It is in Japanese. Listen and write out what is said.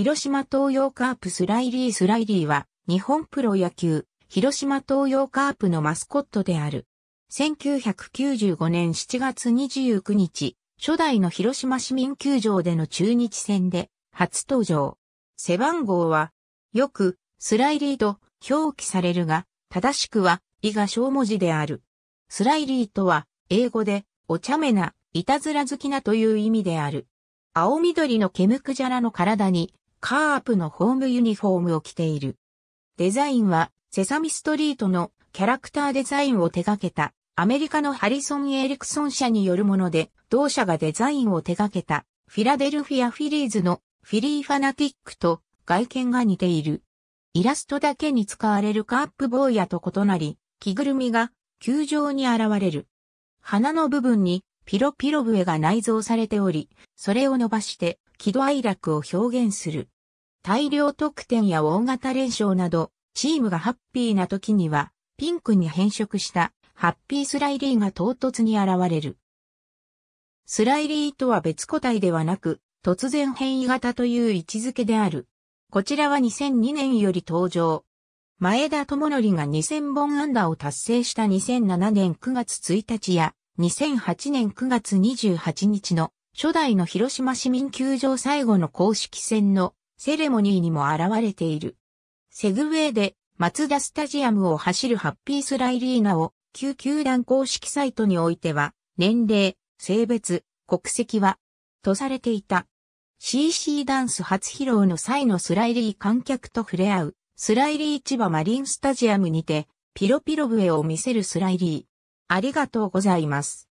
広島東洋カープスライリースライリーは日本プロ野球、広島東洋カープのマスコットである。1995年7月29日、初代の広島市民球場での中日戦で初登場。背番号は、よく、スライリーと表記されるが、正しくは、いが小文字である。スライリーとは、英語で、お茶目な、いたずら好きなという意味である。青緑の毛むくじゃらの体に、カープのホームユニフォームを着ている。デザインはセサミストリートのキャラクターデザインを手掛けたアメリカのハリソン・エリクソン社によるもので、同社がデザインを手掛けたフィラデルフィア・フィリーズのフィリー・ファナティックと外見が似ている。イラストだけに使われるカープ坊やと異なり、着ぐるみが球場に現れる。鼻の部分にピロピロ笛が内蔵されており、それを伸ばして喜怒哀楽を表現する。大量得点や大型連勝など、チームがハッピーな時には、ピンクに変色したハッピースライリーが唐突に現れる。スライリーとは別個体ではなく、突然変異型という位置づけである。こちらは2002年より登場。前田智則が2000本安打を達成した2007年9月1日や2008年9月28日の初代の広島市民球場最後の公式戦のセレモニーにも現れている。セグウェイでマツダスタジアムを走るハッピースライリーナを旧球団公式サイトにおいては年齢、性別、国籍はとされていた。CC ダンス初披露の際のスライリー観客と触れ合うスライリー千葉マリンスタジアムにてピロピロ笛を見せるスライリー。ありがとうございます。